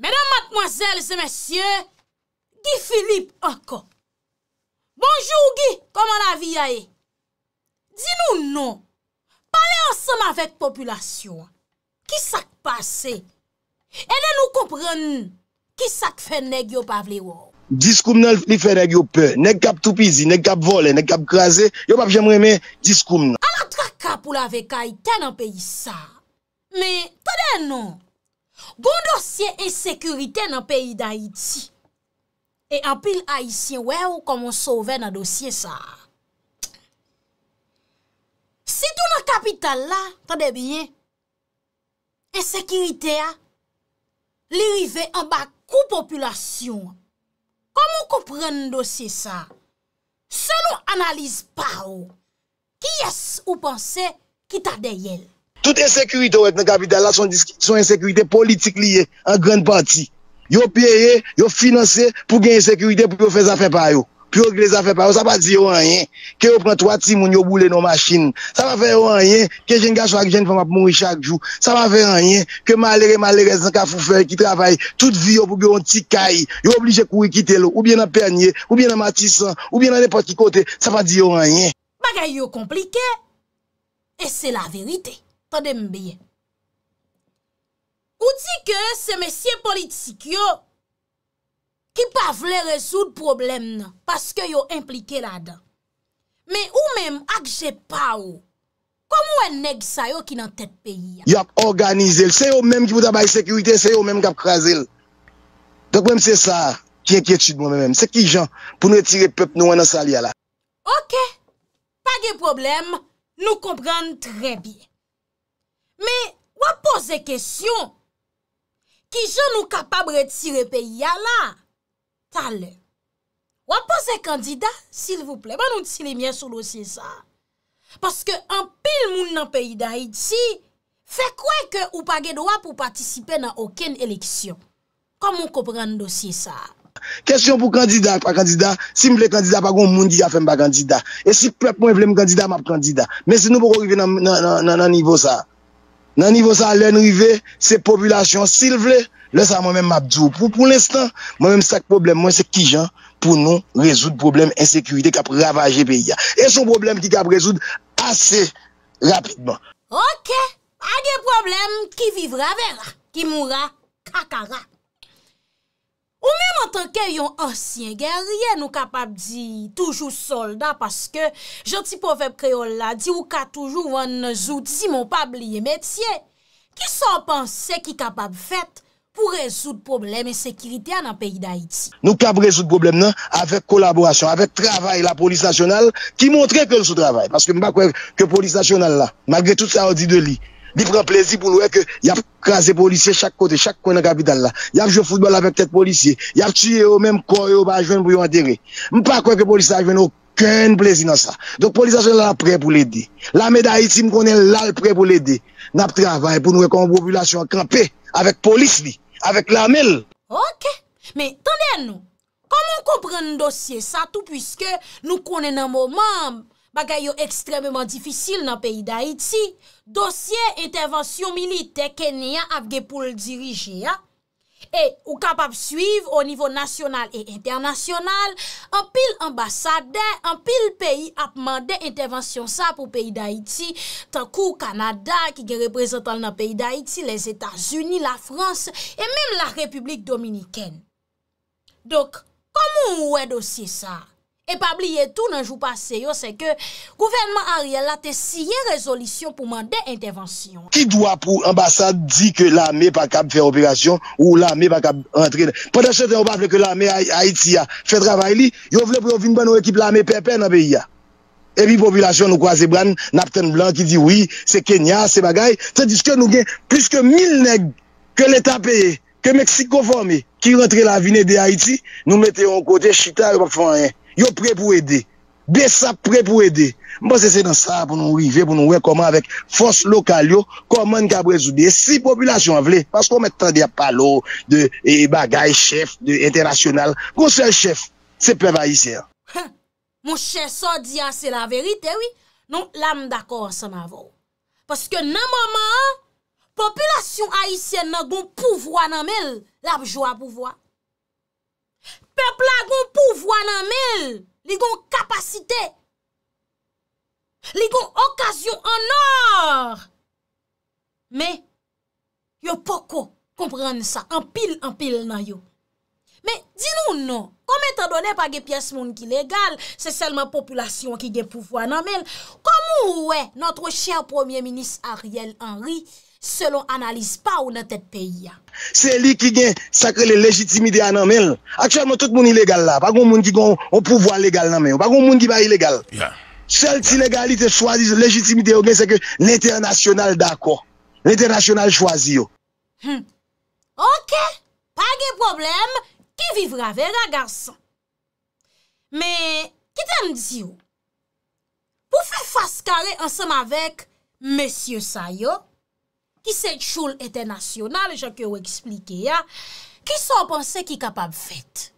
Mèdam matmwazèl se mèsyè, gi Filip ankon. Bonjou gi, koman avi yae. Di nou nou, pale ansèm avèk populasyon, ki sak pase, e de nou koupren, ki sak fè neg yo pavle yo. Dis koum nan li fè neg yo pè, neg kap toupizi, neg kap vole, neg kap krasè, yo pap jèm remè, dis koum nan. A la tra kap ou la vekay, kè nan peyi sa, me te den nou, Gon dosye ensekurite nan peyi d'Haïti e apil Haïtien wè ou komon souve nan dosye sa. Si tou nan kapital la, tade biye, ensekurite a, li rive an bakou populasyon, komon koupren dosye sa, se nou analise pa ou, ki yes ou panse ki tade yel. Tout e sekurite wèk nan Gabi Dalla son diski, son e sekurite politik liye an gran banti. Yo pyeye, yo finanse pou genye sekurite pou yo fè zafè pa yo. Pyo yo fè zafè pa yo, sa pa di yo anyen. Ke yo pran 3 timoun yo boule nan maschin. Sa pa di yo anyen, ke jen gache wak jen fama pou moun wichak jou. Sa pa di yo anyen, ke malere malere zan ka fou fè ki travay. Tout vye yo pou genye yon tikay, yo oblije kou yi kite lo. Ou bien nan pernye, ou bien nan matisan, ou bien nan ne poti kote, sa pa di yo anyen. Bagay yo komplike, e se la verite. Tade mbeye, ou di ke se mesye politik yo ki pa vle rezoud problem nan, paske yo implike la dan. Me ou mem akje pa ou, komwen neg sa yo ki nan tet peyi ya? Yap, organize l, se yo mem ki bouta bayi sekurite, se yo mem kap krasil. Dok wèm se sa, ki enkyetude mwen men, se ki jan pou nou etire pep nou wè nan salya la. Ok, page problem, nou kompran trè biye. Men, wap pose kestyon ki joun ou kapab retire peyi ya la, talen. Wap pose kandida, sil vouple, man ou ti li myen sou dosye sa. Paske an pil moun nan peyi da iti, fe kwen ke ou page doa pou patisipe nan oken eleksyon. Kwa moun kopran dosye sa. Kestyon pou kandida, pa kandida, si mble kandida pa goun moun di ya fem pa kandida. E si plep mwen vle mkandida, map kandida. Men, se nou pou kogive nan nivou sa. Nan nivou sa lèn rive, se populasyon silvle, lè sa mwen mèm mabdjou pou pou lèstan, mwen mèm sak problem mwen se kijan pou non rezoud problem ensekurite kap ravaje beya. E son problem ki kap rezoud ase rapidman. Ok, agye problem ki vivra vera, ki moura kakara. Ou mèm an tanke yon asyen gèrye nou kapap di toujou soldat paske joti povep kreol la di ou ka toujou vwèn nou zouti moun pab liye metye ki son panse ki kapap fèt pou rezout probleme sekirite an an peyi d'Haïti. Nou kap rezout probleme nan avèk kolaborasyon, avèk travay la polis nasyonal ki montre kèl sou travay. Paske mba kwek ke polis nasyonal la, magre tout sa an di de li. Bi pren plezi pou nou e ke y ap kaze policye chak kote, chak kone kapi dal la. Y ap jou foudbol avek tet policye. Y ap tiyye ou menm kore ou bajwen bou yon adere. M pa kweke policye a ven ou ken plezi nan sa. Dok policye a jen la pre pou le de. La meda iti m konen la pre pou le de. Nap tra va e pou nou e kon population krepe. Avek polis li. Avek la mel. Ok. Me tande an nou. Koman kou pren n dosye sa tout pwiske nou konen nan mou mambe. Bagay yo ekstrememan difisil nan peyi d'Haïti, dosye intervensyon milite kenye ap ge pou l'dirije ya. E ou kapap suiv o nivou nasyonal e internasyonal, an pil ambasade, an pil peyi ap mande intervensyon sa pou peyi d'Haïti, tan kou Kanada ki ge reprezentan nan peyi d'Haïti, les Etats-Unis, la France, e mèm la Republik Dominikène. Dok, komou ou wè dosye sa? E pa bliye tou nan jou pase yo se ke gouvernement Ariel la te siye rezolisyon pou mande intervensyon. Ki dwa pou ambasade di ke la me pa kab fè operasyon ou la me pa kab rentre. Pwede chè te obafle ke la me Haiti a fè travay li yo vle pou yo vin ban nou ekip la me pepe nan beyi a. Ebi populasyon nou kwa zebran napten blan ki di oui se Kenya se bagay. Se di chè nou gen plus ke mil neg ke leta peye, ke Meksiko formye ki rentre la vine de Haiti, nou mette yon kote chita yon pa fwenye. Yo pre pou ede, besa pre pou ede, mwen bon, se se nan sa pou nou ive pou nou wekoman avek fos lokal yo, koman ka brezou de, si populasyon vle, pas kon met tan de apalo, de bagay, chef, de internasyonal, kon sel chef, se pev ayisyen. Mwen che sa diya ah, se la verite, non lam dakor sa ma vou. Paske nan maman, populasyon ayisyen nan goun pouvwa nan mel, la poujwa pouvwa. Yon plak yon pouvo nan mel, li yon kapasite, li yon okasyon anor. Me, yon poko komprende sa, anpil, anpil nan yo. Me, di nou nou, kom etan donen pa ge pias moun ki legal, se selman populasyon ki gen pouvo nan mel, kom ou we, notre chè premier-ministre Ariel Henry, Se l'on analise pa ou nan tete peyi ya. Se li ki gen sakre le legitimide anan men. Aksyaman tout moun ilegal la. Pa goun moun ki goun ou pouvoan legal nan men. Pa goun moun ki ba ilegal. Sel ti legal li te swazi le legitimide yo gen, se ke l'internasyonal d'akor. L'internasyonal chwazi yo. Ok, pa gen problem. Ki vivra vera, garson? Me, ki ten di yo? Pou fe faskare ansem avek M. Sayo, Ki se choul etenasyonal, jok yo eksplike ya, ki son ponsen ki kap ap fet?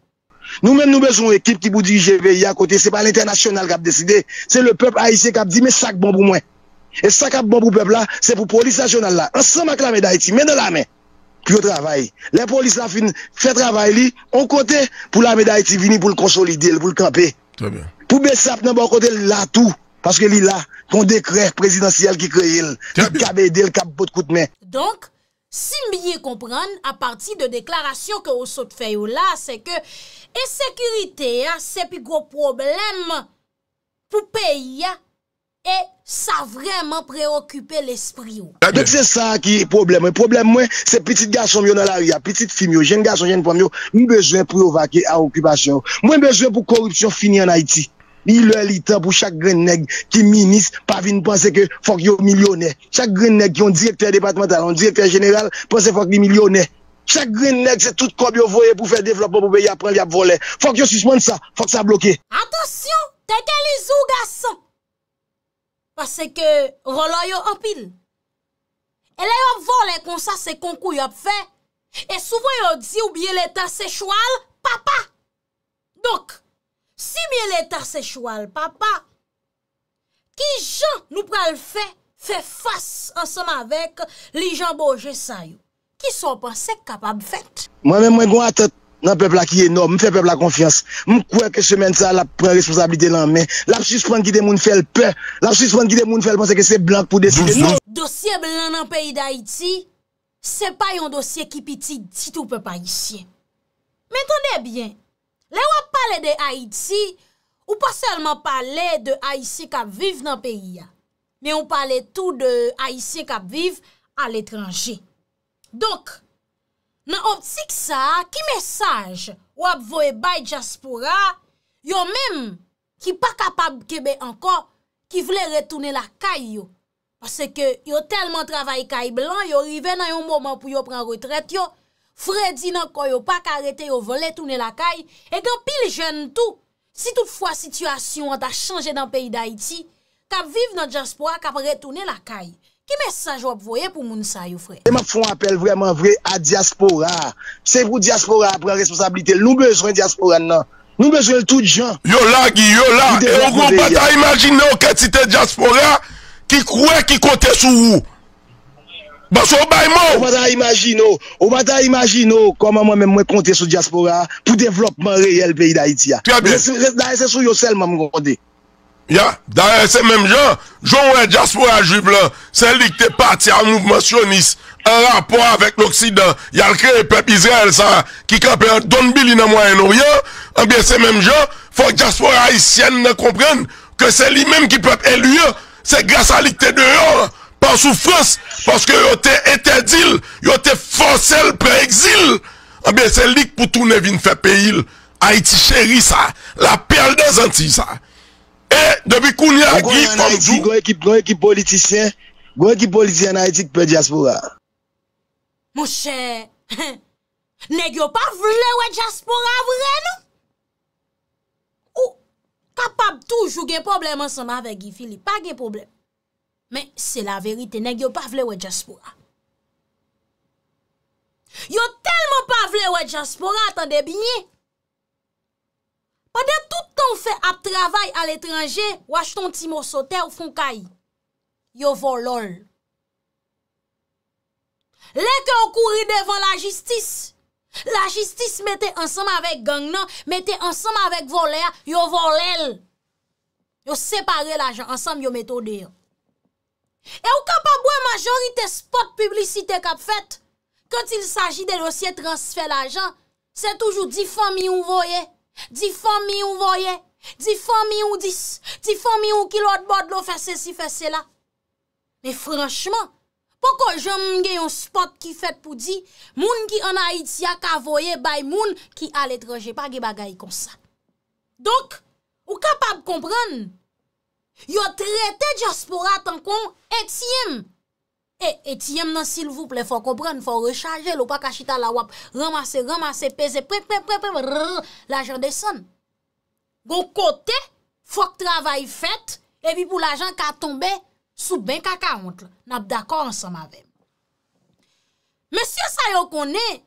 Nou men nou bezon ekip ki pou di je ve ya kote, se pa l'internasyonal kap deside, se le pep Aisyen kap di me sak ban pou mwen. E sak kap ban pou pep la, se pou polisasyonal la. An san mak la Medayeti, men de la men, pou yo travay. Le polis la fè travay li, an kote pou la Medayeti vini pou l'konsolide, pou l'kampè. Pou besap nan bon kote l'atou. Paske li la, kon dekre prezidansyel ki kreye il, ki kabe ede il, kabe pot koute men. Donk, si mbiye kompran, a parti de deklarasyon ke osot feyo la, se ke, e sekurite, se pi gro problem, pou peyi, e sa vreman preokupè l'espri yo. Donk se sa ki problem, e problem e mwen, se petite gason myo nan la riyan, petite fimi yo, jen gason jen pwam yo, mwen bejwen pou yo vake a okupasyon, mwen bejwen pou korupsyon fini an Haiti. Ni le li tan pou chak gren neg ki minis pa vin panse ke fok yo milyone. Chak gren neg ki yon direktor departemental, yon direktor general panse fok li milyone. Chak gren neg se tout kwa bi yo voye pou fe developo pou be ya pran li ap vole. Fok yo suspende sa, fok sa bloke. Atosyon, teke li zougas. Pase ke rolo yo apin. E le yo ap vole kon sa se konkou yo ap fe. E souvo yo di oubiye letan se choual, papa. Dok. Si mi lè ta se chou al papa, ki jan nou pral fè, fè fas ansèm avèk li jan bojè sa yo, ki son panse kapab fèt. Mwen mwen mwen gwa tèt nan pèp la ki eno, mwen fè pèp la konfians, mwen kouè kè chè men sa la pran responsabilite nan men, la p'sis pran ki de moun fè l'pè, la p'sis pran ki de moun fè l'ponsè ke se blan pou desi. Yo, dosye blan nan peyi d'Haïti, se pa yon dosye ki piti titou pè pa yi sien. Mè tonè byen, Le wap pale de Haiti, ou pa selman pale de Haitien kap viv nan periya. Ne wap pale tou de Haitien kap viv al etranje. Donk, nan optik sa, ki mesaj wap voye Baye Djaspora, yo menm ki pa kapab Kebe ankon ki vle retoune la kay yo. Pase ke yo telman travay kay blan, yo rive nan yo mouman pou yo pran retret yo, Frè di nan koyo pa karete yo vole toune lakay, e gen pil jen tou. Si toutfwa situasyon an ta chanje nan peyi da iti, kap vive nan diaspora kap re toune lakay. Ki mesaj wap voye pou moun sa yo frè? Eman foun apel vreman vre a diaspora. Se vrou diaspora apre responsabilite, nou bezwen diaspora nan. Nou bezwen tout jan. Yo la gi yo la, e wou bat a imajin nou ket site diaspora ki kwe ki kote sou wou. Baso baymo! Ou wata imagino, ou wata imagino konman mwen mwen konti sou diaspora pou developman real peyi da Itia. Très bien. Da ese sou yo selman mwen konti. Ya, da ese menm jan, jou ouè diaspora juvle, se li kte pati an ouvman sionis, an rapor avèk l'Oksida, yal kre pep Israel sa, ki kape don bil in amoyen o. Ya, an bie se menm jan, fòk diaspora Haitienne ne kompren ke se li menm ki pep eluyen, se grase an li kte deyo, Pansou frans, paske yo te etedil, yo te fonsel pre-ekzil. A ah be, se lik pou toune vin fe peyil. Haiti chéri sa, la perle de zanti sa. E, debi kouni agi, konjou. Gwen ki politisyen, gwen ki politisyen haitik pre-diaspora. Mou chè, ne gyo pa vle we diaspora vre nou? Ou kapab toujou gen problem ansoma ve gifili, pa gen problem. Men, se la verite neg, yo pa vle wè diaspora. Yo telman pa vle wè diaspora, atan de bini. Padè toutan fè ap travay al etranje, waj ton ti mò sote ou fon kaj. Yo volol. Lè ke yo kouri devan la jistis. La jistis mette ansam avèk gang nan, mette ansam avèk volea, yo volel. Yo separe l'ajan, ansam yo meto deyo. E ou kapab wè majorite spot publicite kap fèt, kèt il saji de losye transfè la jan, se toujou 10 fan mi ou voye, 10 fan mi ou voye, 10 fan mi ou dis, 10 fan mi ou ki lòt bòd lò fèsè si fèsè la. Men franchman, poko jòm gen yon spot ki fèt pou di, moun ki anayitia ka voye, bay moun ki al etroje pa ge bagay kon sa. Donk, ou kapab komprèn, Yo trete diaspora tan kon etsyem. E, etsyem nan sil vouple, fò kompren, fò rechaje, lopak asita la wap, ramase, ramase, pese, pre, pre, pre, pre, l'ajan deson. Gon kote, fòk travay fèt, epi pou l'ajan ka tombe, sou ben kaka ont. Nap d'akor ansam avem. Mese sa yo konen,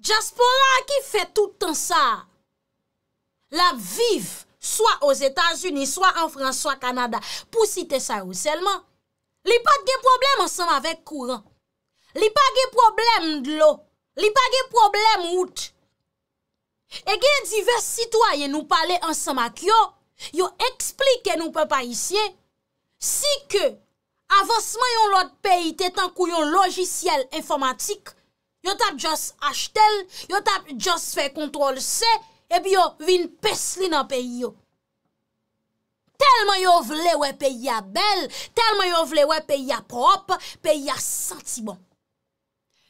diaspora ki fè toutan sa, lap viv, Soa os Etats-Unis, soa an Frans, soa Kanada, pou site sa ou selman. Li pat gen problem ansan avèk kouran. Li pat gen problem dlo. Li pat gen problem wout. E gen divers sitwa ye nou pale ansan ak yo, yo explike nou pe pa isye, si ke avansman yon lot pe ite tankou yon logisiel informatik, yo tap jos achetel, yo tap jos fe kontrol se, epi yo vin pes li nan peyi yo. Telman yo vle we peyi ya bel, telman yo vle we peyi ya prop, peyi ya senti bon.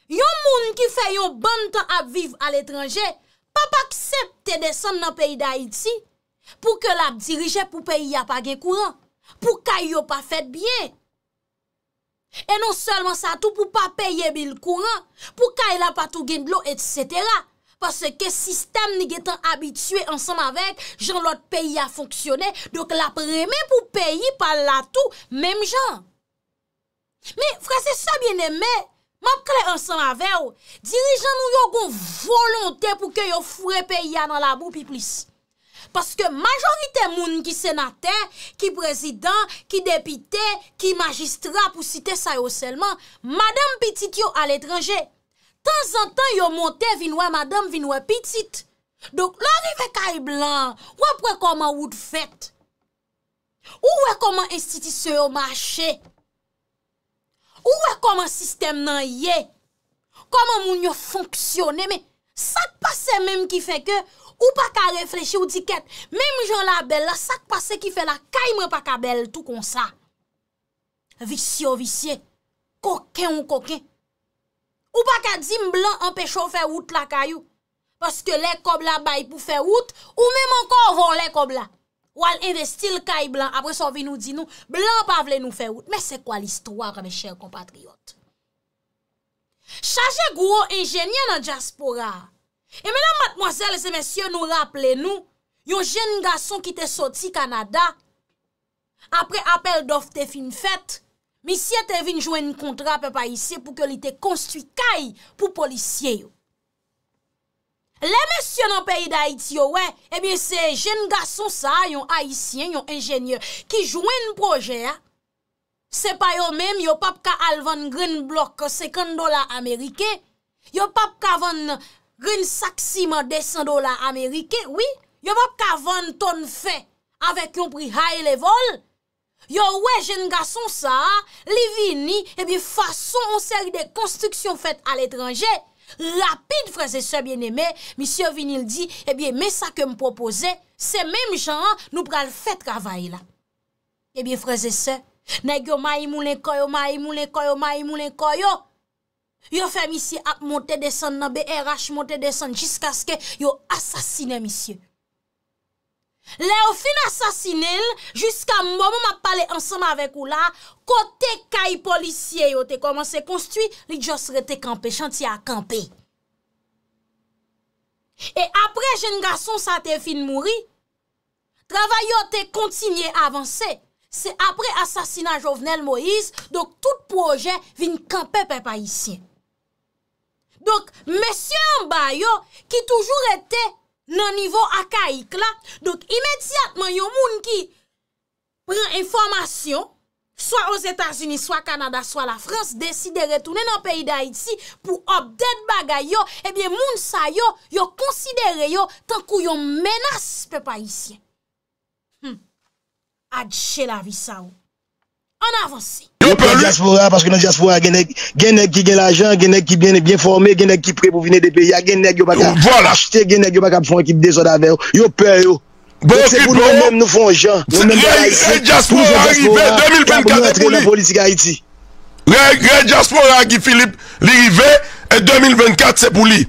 Yo moun ki fe yo ban tan ap viv al etranje, pa pa aksepte desen nan peyi da iti, pou ke la ap dirije pou peyi ya page kouran, pou kay yo pa fet bien. E non selman sa tou pou pa peyi e bil kouran, pou kay la pa tou gendlo, etc., Paske sistem ni getan abitue ansan avek, jan lot peyi a fonksyonen, doke la premen pou peyi pa la tou, menm jan. Me, fra se sa bieneme, map kre ansan avew, dirijan nou yo kon volonte pou ke yo fure peyi a nan la bou pi plis. Paske majorite moun ki senate, ki prezident, ki depite, ki magistra pou site sa yo selman, madame pitit yo al etranje. Tan zan tan yo monte vinwe madam, vinwe pitit. Dok la rive kay blan, wap wè koman wout fèt? Ou wè koman estiti se yo mache? Ou wè koman sistem nan ye? Koman moun yo fonksyone? Me, sak pase mèm ki fè ke, ou pa ka refleche ou diket. Mèm jou la bel la, sak pase ki fè la, kay mèm pa ka bel tout kon sa. Visi yo visi, kokè ou kokè. Ou pa ka di m blan an pechon fè wout la kayou? Paske lè kob la bay pou fè wout? Ou mèm ankon von lè kob la? Ou al investi l'kay blan? Apre so vi nou di nou, blan pa vle nou fè wout? Mè se kwa l'istroa kwa mè chèl kompatriot? Chajè gwo engenye nan diaspora. E mè nan matmozèl se mèsyè nou rapple nou, yon jen gason ki te soti Kanada, apre apel dofte fin fèt, misye te vin jwen kontra pe pa isye pou ke li te konstu ka yi pou polisye yo. Le mesyon an peyi da iti yo we, e eh bin se jen gason sa, yon haisyen, yon enjenye, ki jwen proje ya, eh, se pa yo men, yo pap ka alvan green block sekond dola Amerike, yo pap ka van green saksima desand dola Amerike, yo pap ka van ton fe avèk yon pri high level, Yo we jen ga son sa, li vini, ebi fason on seri de konstruksyon fet al etranje, lapid freze se bieneme, misyo vinil di, ebi eh me sa kem propose, se menm jan nou pral fet ravay la. Ebi eh freze se, negyo mayi mounen koyo, mayi mounen koyo, mayi mounen koyo, yo fe misi ak monte desan nan BRH, monte desan jiska ske, yo asasine misi. Le ou fin asasinil, jiska mou mou ma pale ansama vek ou la, kote kay polisye yo te komanse konstwi, li jos rete kampe, chanti a kampe. E apre jen gason sa te fin mouri, travay yo te kontinye avanse, se apre asasina jovenel Moïse, dok tout proje vin kampe pe pa isye. Dok, mesye mba yo, ki toujou rete kampe, nan nivou akayik la, dout imedsyatman yo moun ki pren informasyon, swa os Etats-Unis, swa Kanada, swa la Frans, deside retounen nan peyi da itsi pou obdet bagay yo, ebyen moun sa yo, yo konsidere yo, tankou yo menas pe pa isye. Hmm. Adjè la vi sa ou. An avansè. Yo peyle ou? Ré Giaspora pastke nan Giaspora genèk Genèk ki gen l'ajan, genèk ki gen biyè formè Genèk ki prè pou vinè de pè. Genèk yo baka. Voilà. Genèk yo baka pou fon ekip deso da veyo. Yo peyle bon, bon, bon. ou. Bon, ki pou? Mèm nou fon jan. Ré Giaspora arrivé 2024, e pou li? Ré Giaspora arrivé 2024, e pou li? Ré Giaspora gifilip l'irivè 2024, e pou li?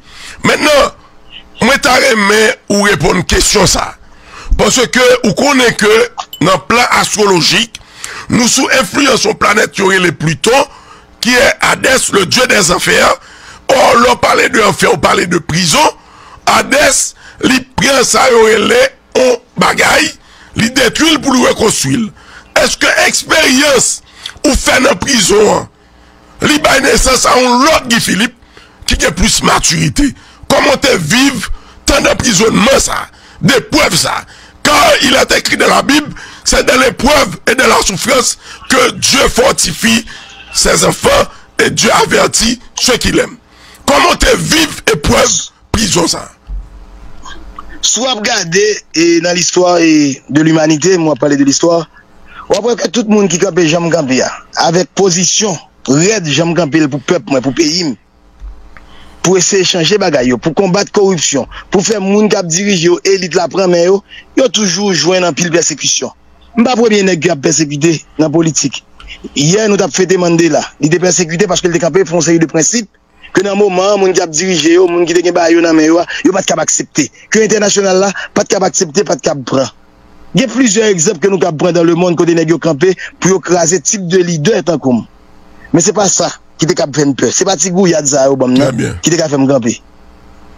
Mètè nou, mètè arè mè ou repon kèsyon sa? Pansè ke ou konè ke nan plan astrologik Nou sou enfluyon son planet yorele pluton Ki e Adès, le dieu des anfer Or lò pale de anfer, ou pale de prizon Adès, li priyon sa yorele Ou bagay Li detryl pou li rekonswil Eske eksperyons Ou fè nan prizon Li baynesen sa yon lòd di Filip Ki dje plus maturite Koman te viv Tan nan prizonman sa De poev sa Kan il at ekri nan la bib Se den l'epwav e den la soufrans ke Dje fortifi se zafan e Dje averti chwe ki l'em. Koman te viv epwav, plizonsan? Sou ap gade e nan l'histoire de l'humanite, mwa pale de l'histoire, wap wak a tout moun ki kape Jam Gambia avek posisyon red Jam Gambia pou pep mwen, pou pehim pou eseye chanje bagay yo, pou kombat korupsyon, pou fe moun kap dirij yo, elit la premen yo, yo toujou jwen nan pil persekusyon. Mpa pouye yon nèk yon ap persekute nan politik. Yen nou tap fè demande la. Ni de persekute pache ke lè de kapè fon se yon de prinsip. Ke nan mouman, moun kap dirije yo, moun ki de gen ba yon nan mè yo, yo pat kap aksepte. Ke yon internasyonal la, pat kap aksepte, pat kap pran. Gen plizèr eksepte ke nou kap pran dan lè moun ko de nèk yo kapè pou yo krasè tip de lidè etan koum. Men se pa sa ki de kap pren pè. Se pa ti gou yadza yo ban mè, ki de kap fèm kapè.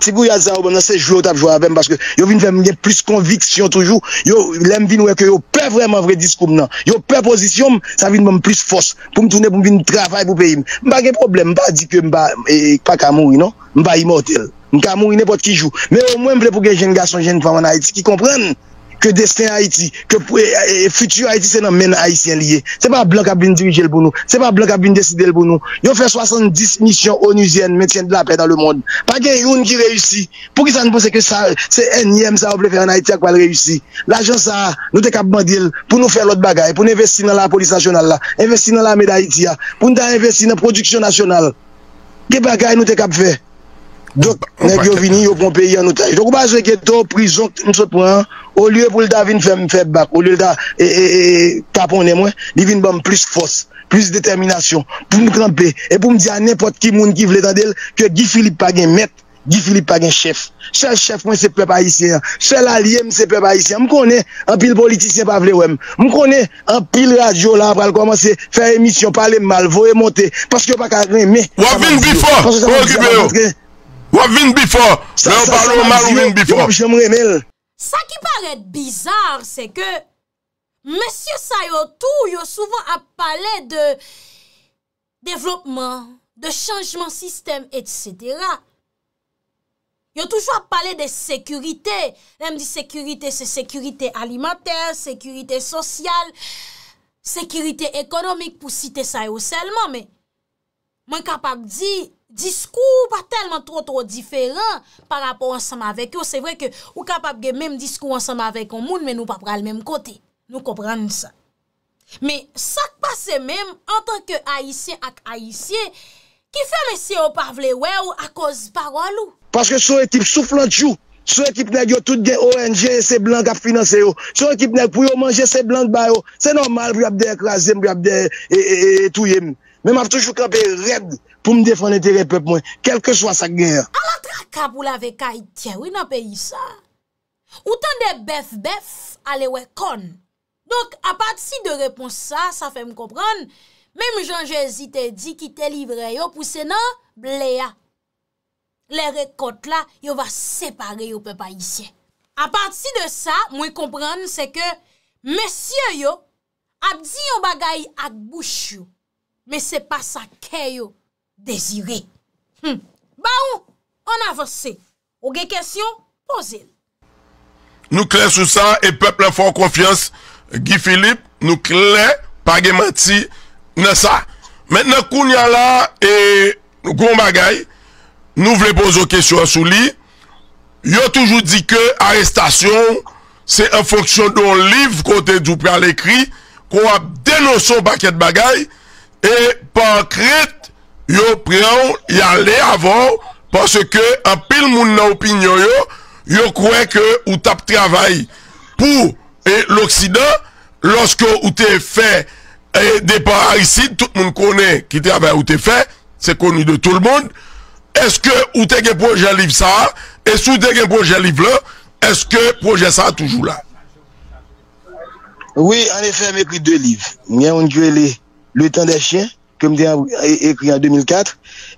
Sikou ya za ou ban nan se jwè ou tap jwè avèm Baske yo vin fèm gen plus konviksyon toujou Yo lèm vin wèk yo pè vreman vre diskoum nan Yo pè pozisyon sa vin mèm plus fòs Poum tounè poum vin trafay pou pe yim Mpa gen problem, mpa di ke mpa e, kamoui non Mpa imotel Mpa kamoui nepot ki jwè Mè ou mwen mple pou gen jen gason jen fèm anay Ti ki komprèn ke desten Haïti, ke eh, eh, futur Haïti se nan men Haïtien liye. Se pa blan kabine dirije l pou nou. Se pa blan kabine deside l pou nou. Yo fè 70 misyon onusyen, men tjen de la pè nan le moun. Pa gen yon ki reyusi. Pou ki sa nou ponsè ke sa, se enyem sa wap le fè an Haïti akwa l reyusi. L ajan sa, nou te kap mandil, pou nou fè l ot bagay, pou nou investi nan la polis nasyonal la, investi nan la med Haïti ya, pou nou ta investi nan produksyon nasyonal. Ke bagay nou te kap fè? Dok, nek yo vini yo kon peyi an nou ta. Jok Ou liye pou l'da vin fèm fèm bak, ou liye l'da taponè mwen, li vin bèm plus fòs, plus determinasyon, pou m kranpè, e pou m diyan nèpot ki moun ki vle tan del, ki gifilip pa gen met, gifilip pa gen chèf. Se chèf mwen se pèp ayisyen, se l'aliem se pèp ayisyen, m konè an pil politisyen pa vle wèm, m konè an pil radio la apal komanse fèm emisyon, pale m mal, vò e montè, paske yo pa kagwen me. Ou avin bifò, ou avin bifò, ou avin bifò, ou avin bifò. Sa ki paret bizar, se ke, Monsir Sayotou, yo souvan ap pale de devlopman, de chanjman sistem, etc. Yo toujwa pale de sekurite. Lèm di sekurite, se sekurite alimenter, sekurite sosyal, sekurite ekonomik pou site Sayotou Selman, mwen kapap di, Diskou pa telman tro tro diferan Par rapport ansam avek yo Se vre ke ou kapap gen menm diskou ansam avek yo Moun men nou pa pra l menm kote Nou kopran sa Me sak pase menm Antan ke Aisyen ak Aisyen Ki fe mese yo pavle we ou A koz parol ou Paske sou e tip souflant jou Sou e tip nek yo tout gen ONG Se blan ka finanse yo Sou e tip nek pou yo manje se blan ba yo Se normal vre ap de eklazem vre ap de etouyem Menm ap toujou kap e redd pou m defan lè terè pep mwen, kelke chwa sa gwen. A la tra kap ou la vekay, tiè wè nan peyi sa. Ou tan de bef-bef, ale wè kon. Donk, a pati de repons sa, sa fè m konpran, mèm jan jèzi te di ki te livre yo, pou senan bleya. Le rekot la, yo va separe yo pepa isye. A pati de sa, mwen konpran se ke, mèsyè yo, ap di yo bagay ak bouch yo, mè se pa sa kè yo, Desire Ba ou, an avance Ou gen kesyon, pose Nou klen sou sa E peplen fon konfians Gi Filip, nou klen Page mati, nou sa Mènen koun ya la E goun bagay Nou vle bozo kesyon sou li Yo toujou di ke Arrestasyon, se en fonksyon Don liv kote djou pral ekri Kou ap denosyon baket bagay E pan kret yo preyon yalè avan parce ke apil moun nan opinyo yo, yo kwe ke ou tap travay pou e, l'Oksida loske ou te fè e, depar ici, tout moun kone ki travay ou te fè, se koni de tout l'moun, eske ou te gen proje liv sa, eske ou te gen proje liv la, eske proje sa toujou la. Oui, an e fè me koui de liv. Mwen yon kwe li loutan de chien, kem di an ekri an 2004,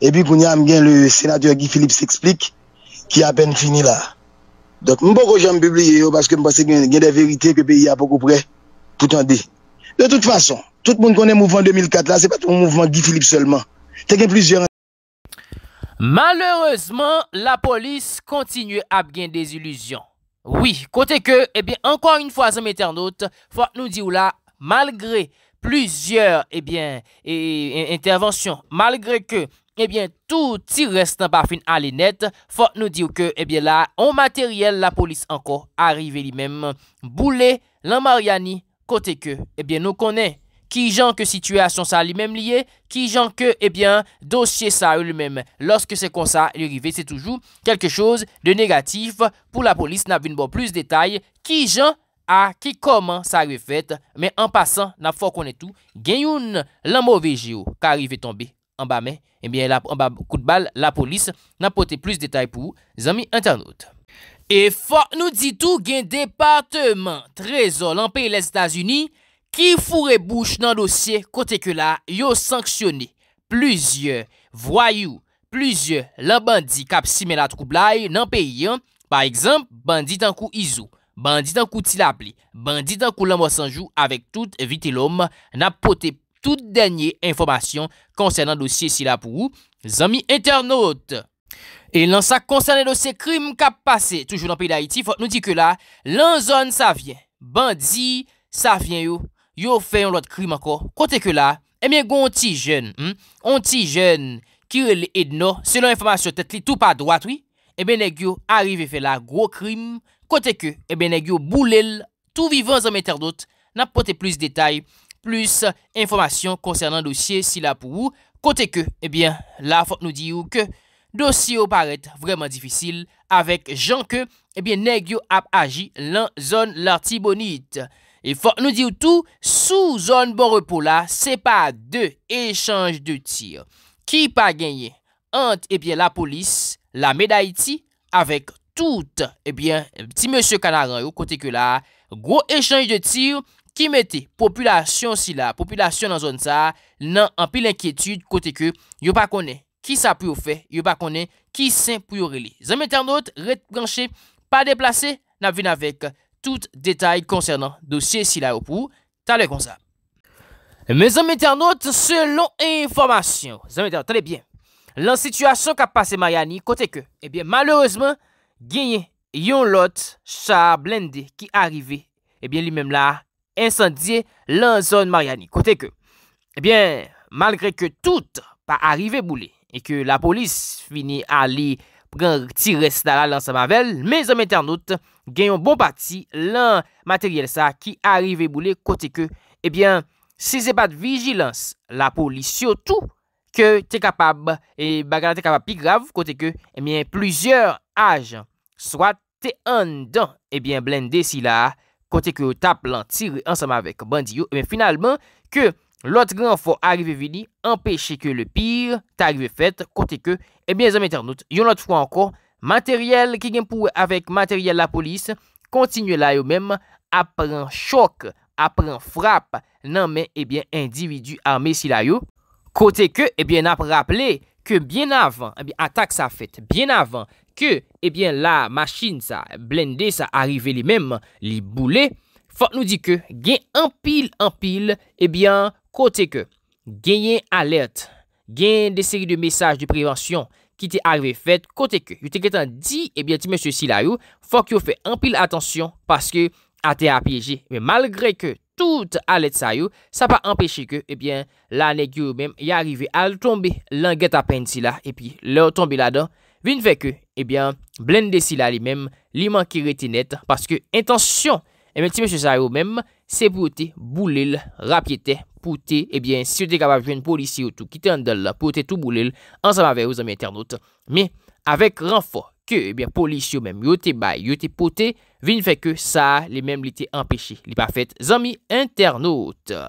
epi koun yon am gen le senatour Guy Philippe s'explik, ki apen fini la. Donk, m pou kou jen me publie yo, paske m pase gen de verite ke pi a pou kou pre, pou tande. De tout fason, tout moun konen mouvman 2004 la, se pat mou mouvman Guy Philippe selman. Teken plizyon. Malereusement, la polis kontinu ap gen deziluzyon. Oui, kote ke, epi ankon yon fwa zem eternote, fwa nou di ou la, malgre... plusieurs eh bien, et, interventions. Malgré que eh bien, tout y reste pas fin à net. Faut nous dire que, eh bien, là, en matériel, la police encore arrive lui-même. Boulet, la Mariani, côté que, eh bien, nous connaît. Qui genre que situation ça lui-même lié, qui genre que, eh bien, dossier ça lui-même. Lorsque c'est comme ça, arrive, c'est toujours quelque chose de négatif. Pour la police, n'a pas plus de détails. Qui genre a ki koman sa rifet, men an pasan, nan fok konen tou, gen yon lan mou veje yo, ka rive tombe, an ba men, en biye, an ba kout bal, la polis, nan pote plus detay pou, zami, an tan not. E fok nou di tou, gen departement trezor, lan peye les Etats-Unis, ki fure bouch nan dosye, kote ke la, yo sanksyone, pluzyon, vwayou, pluzyon, lan bandi kap simenat kou blai, nan peye, par ekzamp, bandi tankou izou, Bandi dan kou ti la pli, bandi dan kou la mwa sanjou, avek tout viti lom, na pote tout denye informasyon konsernan dosye si la pou ou, zami internaut. E lan sa konsernan dosye krim kap pase, toujou nan peyi da iti, fote nou di ke la, lan zon sa vyen, bandi sa vyen yo, yo fè yon lot krim anko, kote ke la, e eh mwen go ontijen, hmm? ontijen, kire li edno, se lan informasyon tet li tout pa dwat, e eh mwen e gyo arrive fe la, go krim, Kote ke, ebyen, eh negyo boulel tou vivans an meter dot nan pote plus detay, plus informasyon konsernan dosye si la pou ou. Kote ke, ebyen, eh la fok nou diyo ke dosye ou paret vreman difisil avek jan ke, ebyen, eh negyo ap aji lan zon larti bonit. E fok nou diyo tou, sou zon bon repou la, se pa de echange de tir. Ki pa genye, ant ebyen la polis, la meday ti avek tou. Tout, ebyen, eh pti monsye kanaran yo kote ke la, gro echange de tir ki mette populasyon si la, populasyon nan zon sa, nan anpil enkyetude kote ke, yo pa kone, ki sa pou yo fe, yo pa kone, ki sen pou yo rele. Zanmèter not, ret pranche, pa deplase, nan vina vek tout detay konsernan dosye si la yo pou, talè konsa. Mè zanmèter not, selon informasyon, zanmèter, trebyen, lan situasyon ka pase Maryani kote ke, ebyen, eh malouzman, genye yon lot sa blende ki arive, ebyen li menm la, insandye lan zon Mariani. Kote ke, ebyen, malgre ke tout pa arive boule, e ke la polis fini a li prang tire sda la lan sa mavel, me zon menternout, genyon bon pati lan materyel sa ki arive boule, kote ke, ebyen, se ze pat vigilans, la polis, se yo tou ke te kapab, e bagana te kapab pi grav, kote ke, ebyen, pluzyeur ajan, Swat te an dan ebyen eh blende si eh eh la kote ke ou tap lan tire ansama vek bandi yo. Ebyen finalman ke lot gran fo arrive vini empeshe ke le pir ta arrive fet kote ke ebyen zanme ternout. Yon lot fwa ankon materyel ki genpouwe avek materyel la polis kontinye la yo menm apren chok apren frap nanmen ebyen individu ame si la yo. Kote ke ebyen ap rapple ke bien avan atak sa fet bien avan. Ke ebyen la masjin sa blende sa arive li menm li boule Fok nou di ke gen anpil anpil ebyen kote ke Genyen alert, genyen de seri de mesaj de prevensyon ki te arive fet kote ke Yo te ketan di ebyen ti men se si la yo Fok yo fe anpil atensyon paske a te apieje Me malgre ke tout alet sa yo Sa pa empeshe ke ebyen la negyo ou menm Ya arive al tombe langet apen si la Epyi lor tombe la don Vin fe ke, ebyen, eh blende si la li mem, li mankire ti net, paske, intansyon, emen, eh ti men se sa yo mem, se pou yo te boulel, rapyete, pou te, ebyen, eh si yo te kabab jwen polici yo tou, ki te andal la, pou te tou boulel, anzama ve yo zami internaute. Me, avek ranfo, ke, ebyen, polici yo mem, yo te bay, yo te pote, vin fe ke, sa, li mem li te empeshe, li pa fete, zami internaute.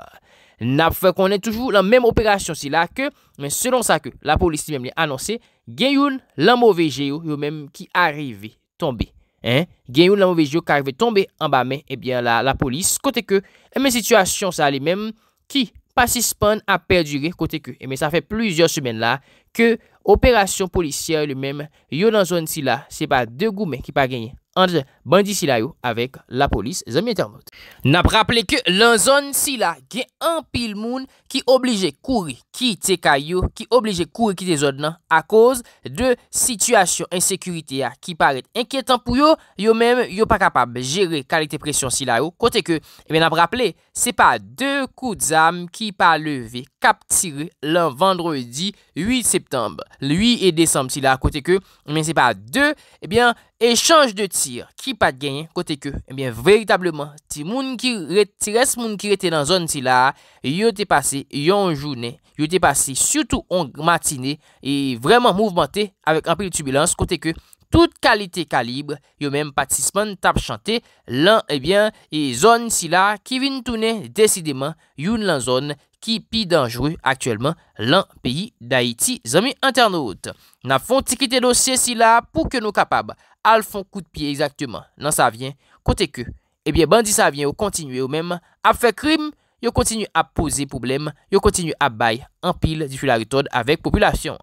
Nap fe konen toujou la menm operasyon si la ke men selon sa ke la polisi menm li anonsi genyoun la mouveje yo yo menm ki arive tombe. Genyoun la mouveje yo karve tombe en ba men eh la polisi kote ke eh menm sityasyon sa li menm ki pasispan a perdure kote ke eh menm sa fe plizyon semen la ke operasyon polisyen yo menm yo nan zon si la se pa degou menm ki pa genye. an de bandi sila yo avek la polis zemye termot. Nap rappele ke lan zon sila gen an pil moun ki oblije kouri ki te kay yo, ki oblije kouri ki te zon nan, a kouz de sityasyon insekurite ya, ki paret enkyetan pou yo, yo men yo pa kapab jere kalite presyon si la yo, kote ke, e ben ap rappele, se pa de kouz am, ki pa leve kap tire lan vendredi 8 septembre, 8 et desembe si la, kote ke, men e se pa de, e ben, echange de tire, ki pa genye, kote ke, e ben, veritableman, ti moun ki rete, ti res moun ki rete nan zon si la, yo te pase, yon jounen yote pasi syoutou on matine e vreman mouvmente avek anpil tubilans kote ke tout kalite kalibre yon menm patisman tap chante lan ebyen eh e zon si la ki vin toune desideman yon lan zon ki pi danjru aktuelman lan peyi da iti zami anternoot nan fon tikite dosye si la pou ke nou kapab al fon kout pi exakteman nan sa vyen kote ke ebyen eh bandi sa vyen ou kontinue ou menm ap fe krim yo kontinu ap pose poublem, yo kontinu ap bay, anpil difi la ritod avèk populasyon.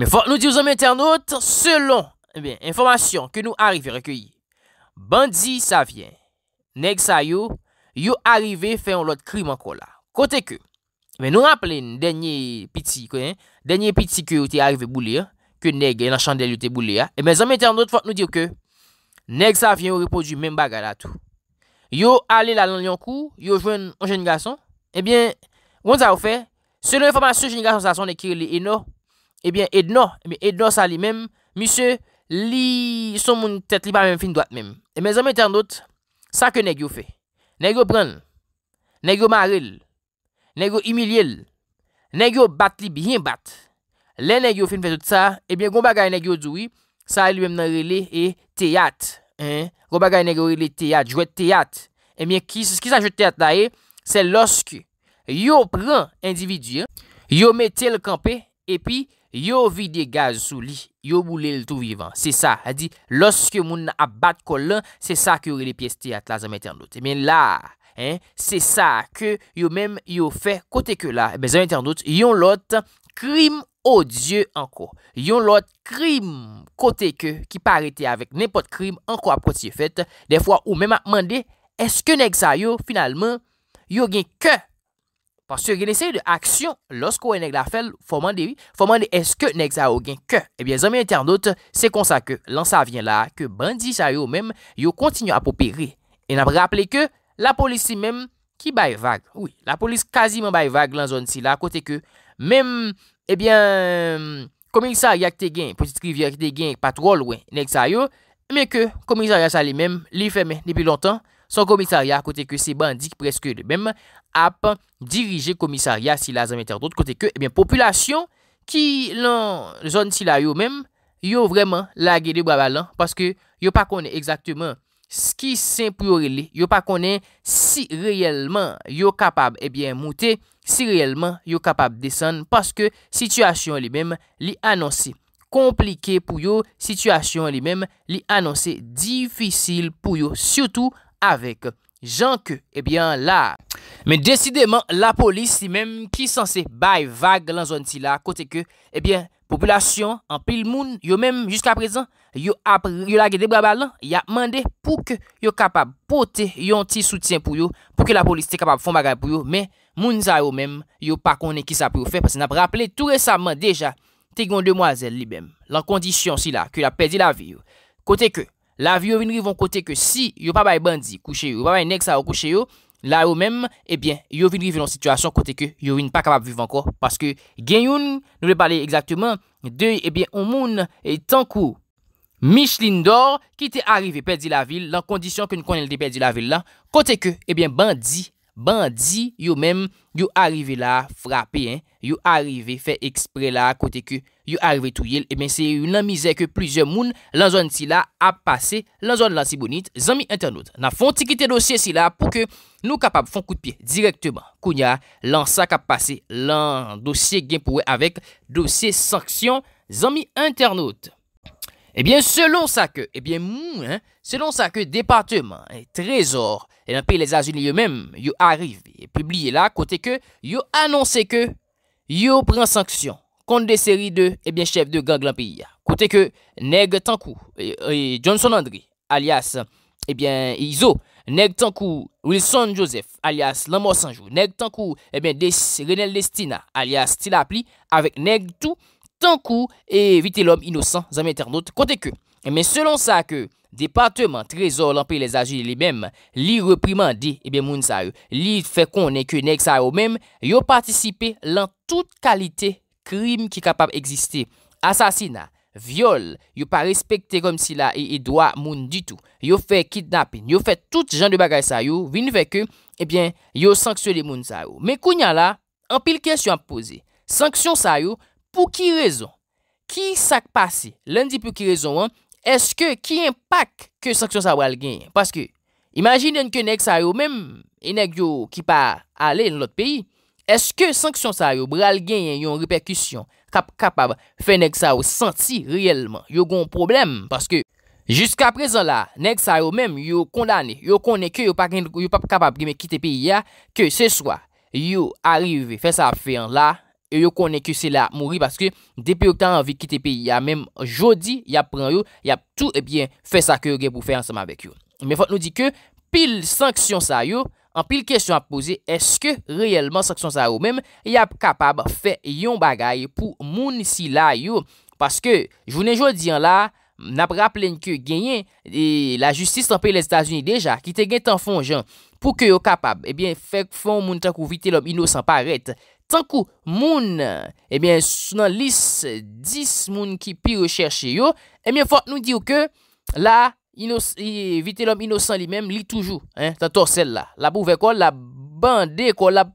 Men fòk nou di ou zon men ternot, selon, e eh ben, informasyon ke nou arive rekyeyi, bandi sa vyen, neg sa yo, yo arive fè yon lot krim anko la. Kote ke, men nou rappele n denye piti, kwen, denye piti ke yo te arive boule, ke neg en an chandel yo te boule, e eh men zon men ternot fòk nou di ou ke, neg sa vyen ou repo di men baga la tou. Yo ale la lan li an kou, yo jwen an jeniga san, ebyen, wons a ou fe, se nou informasyon jeniga san sa san ne kire li eno, ebyen, edno, ebyen, edno sa li menm, misyo, li son moun tet li pa menm fin doat menm. Emen e zanmen ternot, sa ke negyo fe, negyo pran, negyo marel, negyo emilyel, negyo bat li bihin bat, le negyo fin fe tout sa, ebyen, goun bagay negyo zoui, sa li menm nan rele e teyat. Kou baga yon e gori le teyat, jwet teyat, e mwen ki sa jwet teyat la e, se loske yon pran individu, yon mette l kampi, e pi yon vide gaz sou li, yon moule l tou vivan. Se sa, a di, loske moun abat kolan, se sa ki yon ri le piest teyat la, zanmette an dot. E mwen la, se sa ki yon mwen yon fe kote ke la, zanmette an dot, yon lot, krim otor. Odye anko. Yon lot krim kote ke ki pa arete avèk. Nèpot krim anko apot si fèt. De fwa ou mèm ap mande eske nèk sa yo finalman yo gen kè. Pas yo gen eseye de aksyon losk wè nèk la fèl fò mande oui. Fò mande eske nèk sa yo gen eh kè. Ebyè zanmè internaut se konsa ke lan sa avyen la ke bandi sa yo mèm yo kontinyo ap opere. En ap rappele ke la polisi mèm ki bay vag. Oui. La polisi kazi mèm bay vag lan zon si la kote ke mèm Ebyen, eh komisaryak te gen, potit krivyak te gen, patrol we, nek sa yo, men ke komisaryak sa li men, li feme, debi lontan, son komisaryak, kote ke se bandik preske de men, ap dirije komisaryak si la zanmiter. Kote ke, ebyen, eh populasyon ki lan zon si la yo men, yo vremen la gede wabalan, paske yo pa konen eksaktemen Ski sen pou yo li, yo pa konen si reyelman yo kapab, ebyen, moute, si reyelman yo kapab desen, paske sityasyon li menm li anonsi komplike pou yo, sityasyon li menm li anonsi difisil pou yo, syoutou avek janke, ebyen, la. Men desideman la polis li menm ki sanse bay vag lan zon ti la, kote ke, ebyen, Populasyon an pil moun yo menm jiska prezen yo lage debra balan ya mande pou ke yo kapab pote yon ti soutyen pou yo pou ke la polis te kapab fon bagay pou yo Men moun za yo menm yo pa konen ki sa pou yo fe parce nan ap rappele tou resamman deja te gondemoazel li bem Lan kondisyon si la ki yo la pedi la vi yo Kote ke la vi yo vinri von kote ke si yo pa bay bandi kouche yo, yo pa bay nek sa wakouche yo La ou men, ebyen, yowin rive yon situasyon kote ke yowin pa kapab vive anko. Paske gen yon nou le pale ekzakteman de, ebyen, eh ou moun etan ko Micheline Dor, ki te arrive perdi la vil, lan kondisyon ke nou konel de perdi la vil la, kote ke, ebyen, eh bandi. Bandi yo mèm yo arive la frape, yo arive fe ekspre la kote ke yo arive tou yel Emen eh se yon nan mizè ke plizye moun lan zon si la ap pase lan zon lan si bonit zami internaut Nan fon tikite dosye si la pou ke nou kapap fon kout piye direktman Konya lan sa kap pase lan dosye genpouwe avek dosye saksyon zami internaut Eh bien, selon sa ke, eh bien, mou, eh, selon sa ke, departement, eh, trezor, eh, nan pi les Azunil yo mèm, yo arrive, et publie la, kote ke, yo annonse ke, yo pren sanksyon, kont de seri de, eh bien, chef de gang lan piya. Kote ke, Neg Tankou, eh, eh, Johnson André, alias, eh bien, Izo, Neg Tankou, Wilson Joseph, alias, Lamor Sanjou, Neg Tankou, eh bien, Renel Destina, alias, Stilapli, avek Neg Tou, tan kou evite l'om inosan zanmè ternote kote ke. Men eh selon sa ke, departement trezor l'anpèlèz aji li mèm, li reprimandé eh moun sa yo, li fè konen ke nek sa yo mèm, yo patisipe lan tout kalite krim ki kapab egziste, asasina, viole, yo pa respekte kom si la e doa moun di tou, yo fè kidnapin, yo fè tout jan de bagay sa yo, vin veke, ebyen eh yo sanksyon de moun sa yo. Men kou nyan la, anpil kes yo anpose, sanksyon sa yo, Pou ki rezon? Ki sak pase? Len di pou ki rezon wan? Eske ki impak ke sanksyon sa wale genye? Paske, imajinen ke nek sa yo mem, e nek yo ki pa ale in lot peyi, eske sanksyon sa yo wale genye yon reperkusyon kap kap av fe nek sa yo senti reyelman? Yo gon problem? Paske, jiska prezon la, nek sa yo mem yo kondane, yo kone ke yo pap kap ap gime kite peyi ya, ke se swa yo arrive fe sa feyon la, E yo konen ki se la mouri paske depi yo tan anvi ki te pe. Ya menm jodi, ya pran yo, ya tout e bien fe sa ke yo gen pou fe ansama vek yo. Men fote nou di ke, pil sanksyon sa yo, an pil kesyon ap pose, eske reyelman sanksyon sa yo menm, ya kapab fe yon bagay pou moun si la yo. Paske, jounen jodi an la, nabra plen ke genyen la justis tanpe les Etats-Unis deja, ki te gen ten fon jan, pou ke yo kapab, e eh bien fe fon moun ten kou vite lom inosan paret, San kou moun, ebyen, sunan lis dis moun ki pi recherche yo, ebyen, fote nou diyo ke, la, vite lom inosan li mem, li toujou, ta torsel la, la pouve kol, la bande kol, la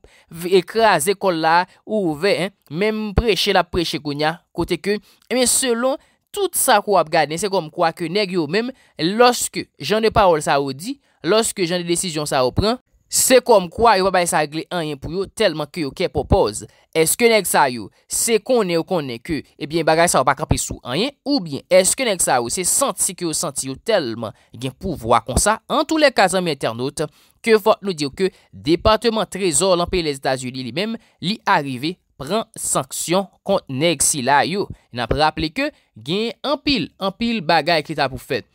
ekraze kol la, ouve, ebyen, mem preche la preche konya, kote ke, ebyen, selon tout sa kou ap gane, se kom kwa ke neg yo mem, loske jan de parol sa ou di, loske jan de desisyon sa ou pren, Se kom kwa yo wapay sa agle anyen pou yo telman ki yo ke popoz, eske neg sa yo, se konen ou konen ke, ebyen bagay sa wapak anpesou anyen, oubyen eske neg sa yo, se santi ki yo santi yo telman gen pou vwa kon sa, an tou le kazan me internaut ke vot nou diyo ke Departement Trezor lanpe les Etats-Unis li mem li arive pran sanksyon kont neg si la yo, nan praple ke gen anpil, anpil bagay ki ta pou fet.